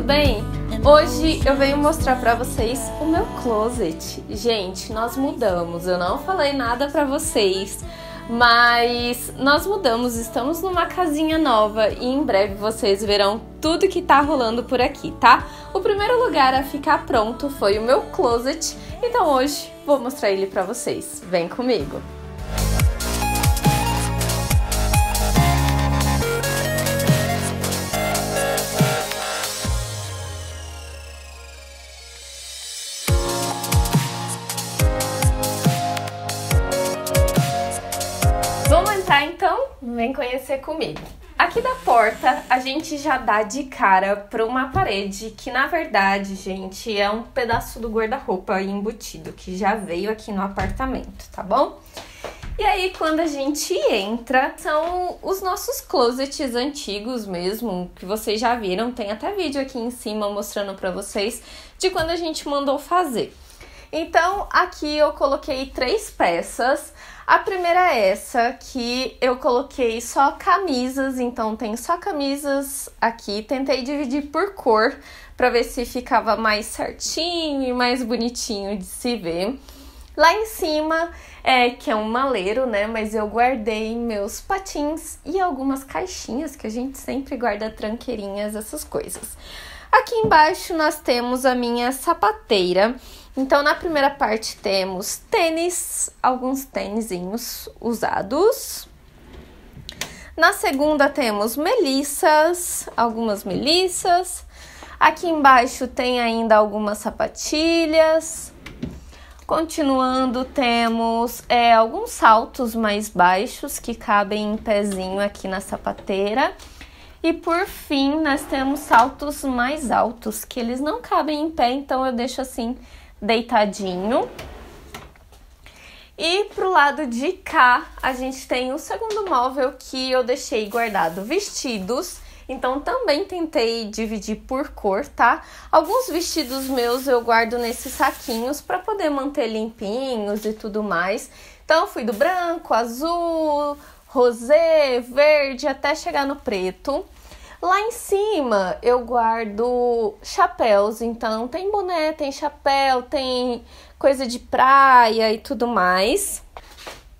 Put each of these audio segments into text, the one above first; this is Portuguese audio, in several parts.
tudo bem? Hoje eu venho mostrar para vocês o meu closet. Gente, nós mudamos. Eu não falei nada para vocês, mas nós mudamos, estamos numa casinha nova e em breve vocês verão tudo que tá rolando por aqui, tá? O primeiro lugar a ficar pronto foi o meu closet, então hoje vou mostrar ele para vocês. Vem comigo. Vem conhecer comigo. Aqui da porta, a gente já dá de cara para uma parede que, na verdade, gente, é um pedaço do guarda-roupa embutido que já veio aqui no apartamento, tá bom? E aí, quando a gente entra, são os nossos closets antigos mesmo, que vocês já viram. Tem até vídeo aqui em cima mostrando para vocês de quando a gente mandou fazer. Então, aqui eu coloquei três peças. A primeira é essa, que eu coloquei só camisas, então tem só camisas aqui. Tentei dividir por cor para ver se ficava mais certinho e mais bonitinho de se ver. Lá em cima é que é um maleiro, né? Mas eu guardei meus patins e algumas caixinhas que a gente sempre guarda tranqueirinhas, essas coisas. Aqui embaixo nós temos a minha sapateira. Então, na primeira parte temos tênis, alguns tênisinhos usados. Na segunda temos melissas, algumas melissas. Aqui embaixo tem ainda algumas sapatilhas. Continuando, temos é, alguns saltos mais baixos que cabem em pezinho aqui na sapateira. E por fim, nós temos saltos mais altos, que eles não cabem em pé, então eu deixo assim deitadinho. E pro lado de cá, a gente tem o segundo móvel que eu deixei guardado vestidos. Então também tentei dividir por cor, tá? Alguns vestidos meus eu guardo nesses saquinhos para poder manter limpinhos e tudo mais. Então fui do branco, azul, rosé, verde, até chegar no preto. Lá em cima eu guardo chapéus, então tem boné, tem chapéu, tem coisa de praia e tudo mais.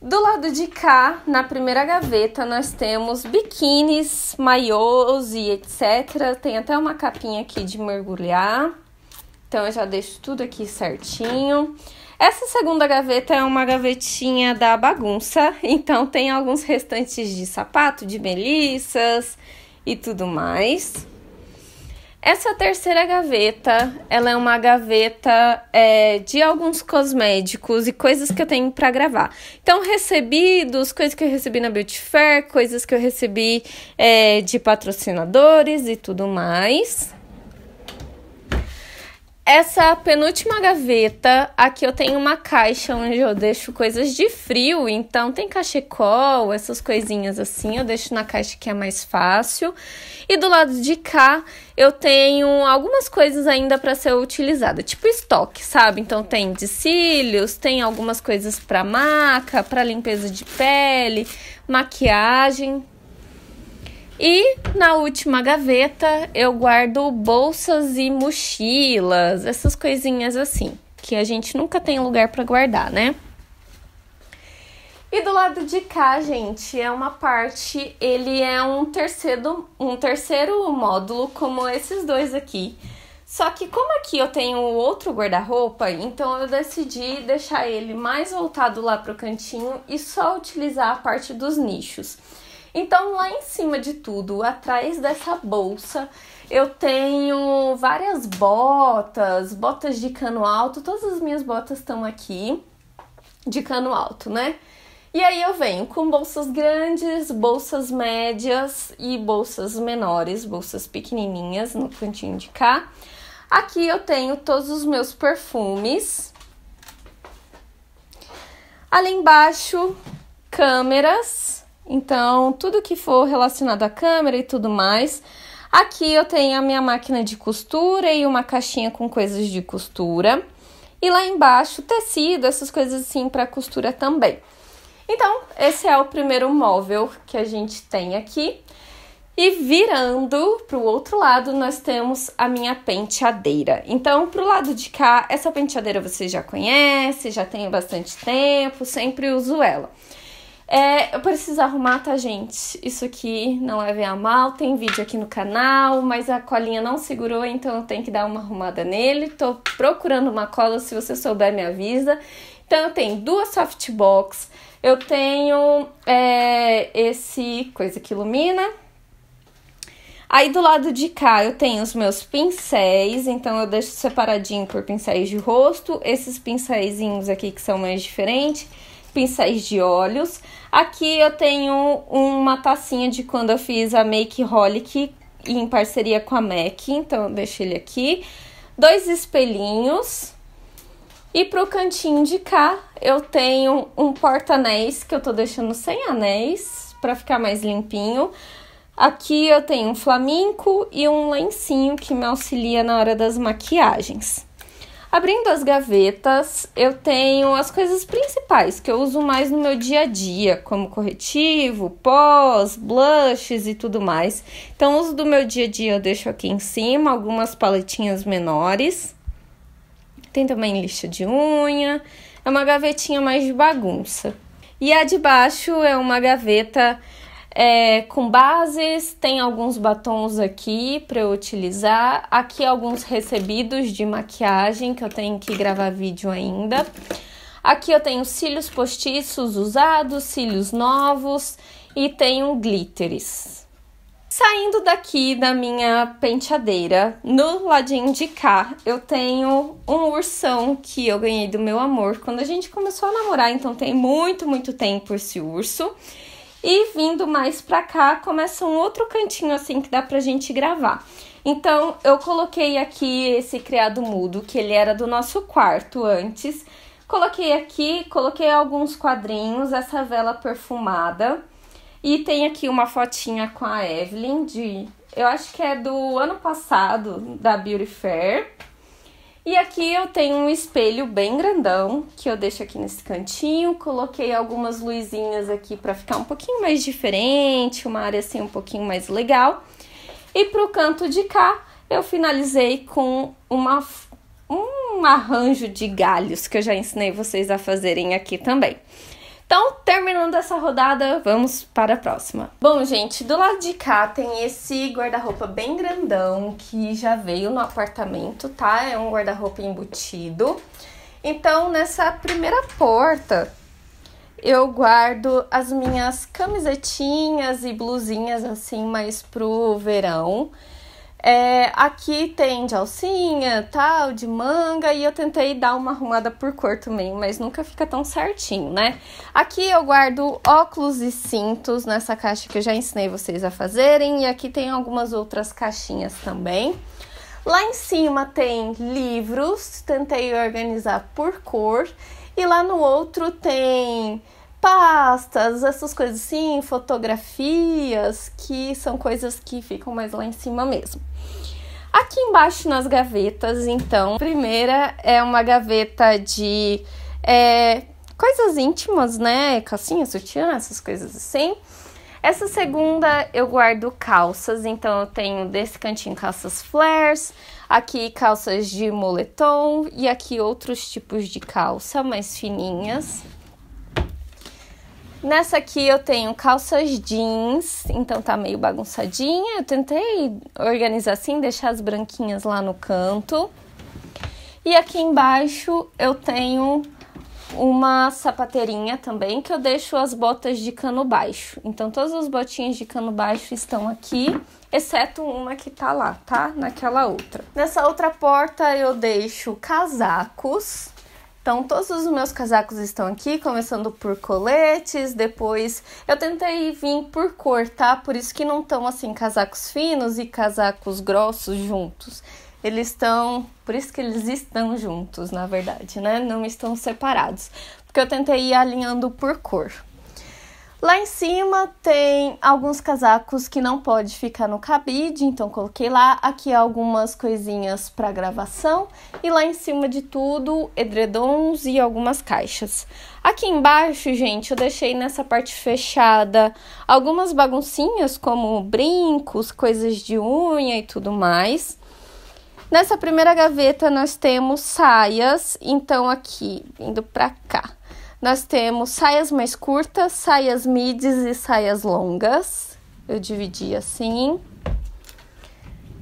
Do lado de cá, na primeira gaveta, nós temos biquínis, maiôs e etc. Tem até uma capinha aqui de mergulhar. Então eu já deixo tudo aqui certinho. Essa segunda gaveta é uma gavetinha da bagunça, então tem alguns restantes de sapato, de melissas e tudo mais. Essa terceira gaveta, ela é uma gaveta é, de alguns cosméticos e coisas que eu tenho para gravar. Então, recebidos, coisas que eu recebi na Beauty Fair, coisas que eu recebi é, de patrocinadores e tudo mais. Essa penúltima gaveta, aqui eu tenho uma caixa onde eu deixo coisas de frio, então tem cachecol, essas coisinhas assim, eu deixo na caixa que é mais fácil. E do lado de cá, eu tenho algumas coisas ainda para ser utilizada, tipo estoque, sabe? Então tem de cílios, tem algumas coisas para maca, para limpeza de pele, maquiagem, e na última gaveta eu guardo bolsas e mochilas, essas coisinhas assim, que a gente nunca tem lugar para guardar, né? E do lado de cá, gente, é uma parte, ele é um terceiro, um terceiro módulo como esses dois aqui. Só que como aqui eu tenho outro guarda-roupa, então eu decidi deixar ele mais voltado lá para o cantinho e só utilizar a parte dos nichos. Então, lá em cima de tudo, atrás dessa bolsa, eu tenho várias botas, botas de cano alto, todas as minhas botas estão aqui de cano alto, né? E aí eu venho com bolsas grandes, bolsas médias e bolsas menores, bolsas pequenininhas no cantinho de cá. Aqui eu tenho todos os meus perfumes. Ali embaixo, câmeras então, tudo que for relacionado à câmera e tudo mais. Aqui eu tenho a minha máquina de costura e uma caixinha com coisas de costura. E lá embaixo, tecido, essas coisas assim para costura também. Então, esse é o primeiro móvel que a gente tem aqui. E virando para o outro lado, nós temos a minha penteadeira. Então, para o lado de cá, essa penteadeira você já conhece, já tem bastante tempo, sempre uso ela. É, eu preciso arrumar, tá, gente? Isso aqui não é ver a mal, tem vídeo aqui no canal, mas a colinha não segurou, então eu tenho que dar uma arrumada nele. Tô procurando uma cola, se você souber, me avisa. Então eu tenho duas softbox, eu tenho é, esse coisa que ilumina, Aí do lado de cá eu tenho os meus pincéis, então eu deixo separadinho por pincéis de rosto, esses pincéisinhos aqui que são mais diferentes pincéis de olhos. Aqui eu tenho uma tacinha de quando eu fiz a Make Holic em parceria com a MAC, então eu deixei ele aqui. Dois espelhinhos. E para o cantinho de cá, eu tenho um porta-anéis que eu tô deixando sem anéis para ficar mais limpinho. Aqui eu tenho um flamenco e um lencinho que me auxilia na hora das maquiagens. Abrindo as gavetas, eu tenho as coisas principais que eu uso mais no meu dia a dia, como corretivo, pós, blushes e tudo mais. Então, uso do meu dia a dia eu deixo aqui em cima, algumas paletinhas menores. Tem também lixa de unha. É uma gavetinha mais de bagunça. E a de baixo é uma gaveta é, com bases, tem alguns batons aqui para eu utilizar. Aqui alguns recebidos de maquiagem que eu tenho que gravar vídeo ainda. Aqui eu tenho cílios postiços usados, cílios novos e tenho glitters. Saindo daqui da minha penteadeira, no ladinho de cá, eu tenho um ursão que eu ganhei do meu amor quando a gente começou a namorar, então tem muito, muito tempo esse urso. E vindo mais pra cá, começa um outro cantinho assim que dá pra gente gravar. Então, eu coloquei aqui esse criado mudo, que ele era do nosso quarto antes. Coloquei aqui, coloquei alguns quadrinhos, essa vela perfumada. E tem aqui uma fotinha com a Evelyn de, eu acho que é do ano passado, da Beauty Fair. E aqui eu tenho um espelho bem grandão que eu deixo aqui nesse cantinho. Coloquei algumas luzinhas aqui para ficar um pouquinho mais diferente, uma área assim um pouquinho mais legal. E pro canto de cá eu finalizei com uma um arranjo de galhos que eu já ensinei vocês a fazerem aqui também. Então, terminando essa rodada, vamos para a próxima. Bom, gente, do lado de cá tem esse guarda-roupa bem grandão que já veio no apartamento, tá? É um guarda-roupa embutido. Então, nessa primeira porta, eu guardo as minhas camisetinhas e blusinhas assim mais pro verão. É, aqui tem de alcinha, tal, de manga, e eu tentei dar uma arrumada por cor também, mas nunca fica tão certinho, né? Aqui eu guardo óculos e cintos nessa caixa que eu já ensinei vocês a fazerem, e aqui tem algumas outras caixinhas também. Lá em cima tem livros, tentei organizar por cor, e lá no outro tem pastas, essas coisas assim, fotografias, que são coisas que ficam mais lá em cima mesmo. Aqui embaixo nas gavetas, então, a primeira é uma gaveta de é, coisas íntimas, né? Calcinha, sutiã, essas coisas assim. Essa segunda eu guardo calças, então eu tenho desse cantinho calças flares, aqui calças de moletom e aqui outros tipos de calça mais fininhas. Nessa aqui eu tenho calças jeans, então tá meio bagunçadinha. Eu tentei organizar assim, deixar as branquinhas lá no canto. E aqui embaixo eu tenho uma sapateirinha também, que eu deixo as botas de cano baixo. Então todas as botinhas de cano baixo estão aqui, exceto uma que tá lá, tá? Naquela outra. Nessa outra porta eu deixo casacos então, todos os meus casacos estão aqui, começando por coletes, depois eu tentei vir por cor, tá? Por isso que não estão assim casacos finos e casacos grossos juntos. Eles estão, por isso que eles estão juntos, na verdade, né? Não estão separados, porque eu tentei ir alinhando por cor. Lá em cima tem alguns casacos que não pode ficar no cabide, então coloquei lá. Aqui algumas coisinhas para gravação e lá em cima de tudo edredons e algumas caixas. Aqui embaixo, gente, eu deixei nessa parte fechada algumas baguncinhas como brincos, coisas de unha e tudo mais. Nessa primeira gaveta nós temos saias, então aqui, indo para cá. Nós temos saias mais curtas, saias mids e saias longas. Eu dividi assim.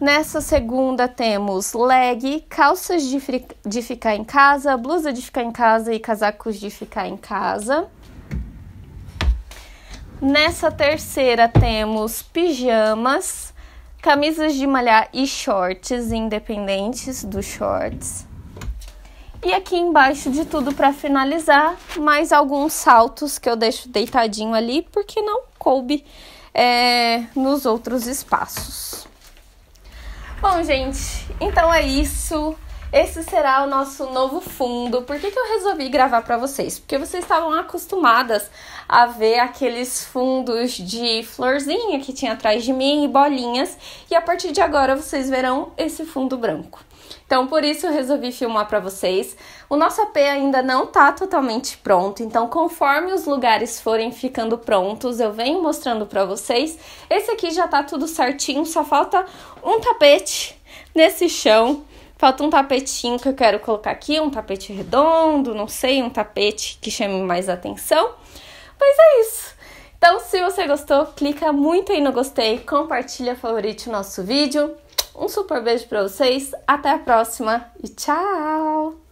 Nessa segunda temos leg, calças de, de ficar em casa, blusa de ficar em casa e casacos de ficar em casa. Nessa terceira temos pijamas, camisas de malhar e shorts independentes dos shorts. E aqui embaixo de tudo para finalizar, mais alguns saltos que eu deixo deitadinho ali, porque não coube é, nos outros espaços. Bom, gente, então é isso. Esse será o nosso novo fundo. Por que, que eu resolvi gravar para vocês? Porque vocês estavam acostumadas a ver aqueles fundos de florzinha que tinha atrás de mim e bolinhas, e a partir de agora vocês verão esse fundo branco. Então, por isso resolvi filmar para vocês. O nosso AP ainda não tá totalmente pronto, então conforme os lugares forem ficando prontos, eu venho mostrando para vocês. Esse aqui já tá tudo certinho, só falta um tapete nesse chão. Falta um tapetinho que eu quero colocar aqui, um tapete redondo, não sei, um tapete que chame mais atenção. Mas é isso. Então, se você gostou, clica muito aí no gostei, compartilha, favorite o nosso vídeo. Um super beijo para vocês, até a próxima e tchau!